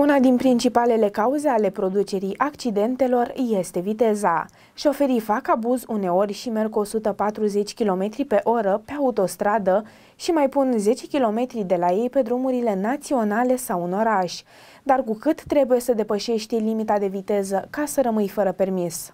Una din principalele cauze ale producerii accidentelor este viteza. Șoferii fac abuz uneori și merg 140 km pe oră pe autostradă și mai pun 10 km de la ei pe drumurile naționale sau în oraș. Dar cu cât trebuie să depășești limita de viteză ca să rămâi fără permis?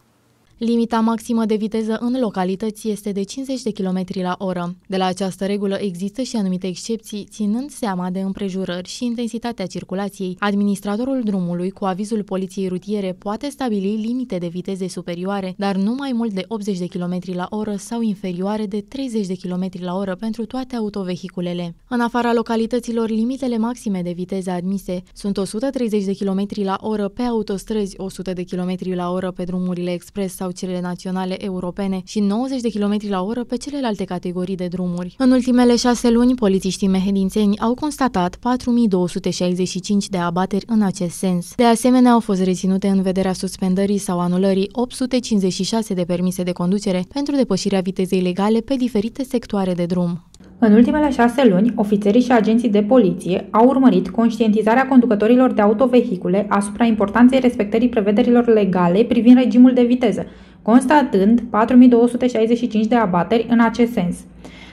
Limita maximă de viteză în localități este de 50 de km la oră. De la această regulă există și anumite excepții, ținând seama de împrejurări și intensitatea circulației. Administratorul drumului cu avizul poliției rutiere poate stabili limite de viteze superioare, dar nu mai mult de 80 de km la oră sau inferioare de 30 de km la oră pentru toate autovehiculele. În afara localităților, limitele maxime de viteză admise sunt 130 de km la oră pe autostrăzi, 100 de km la oră pe drumurile expres sau sau cele naționale europene și 90 de km la oră pe celelalte categorii de drumuri. În ultimele șase luni, polițiștii mehedințeni au constatat 4265 de abateri în acest sens. De asemenea, au fost reținute în vederea suspendării sau anulării 856 de permise de conducere pentru depășirea vitezei legale pe diferite sectoare de drum. În ultimele șase luni, ofițerii și agenții de poliție au urmărit conștientizarea conducătorilor de autovehicule asupra importanței respectării prevederilor legale privind regimul de viteză, constatând 4265 de abateri în acest sens.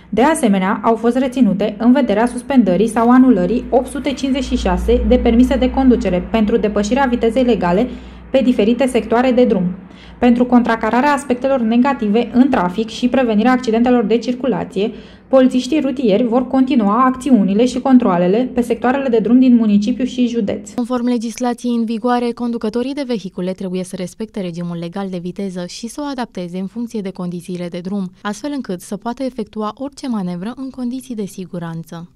De asemenea, au fost reținute în vederea suspendării sau anulării 856 de permise de conducere pentru depășirea vitezei legale pe diferite sectoare de drum. Pentru contracararea aspectelor negative în trafic și prevenirea accidentelor de circulație, polițiștii rutieri vor continua acțiunile și controlele pe sectoarele de drum din municipiu și județ. Conform legislației în vigoare, conducătorii de vehicule trebuie să respecte regimul legal de viteză și să o adapteze în funcție de condițiile de drum, astfel încât să poată efectua orice manevră în condiții de siguranță.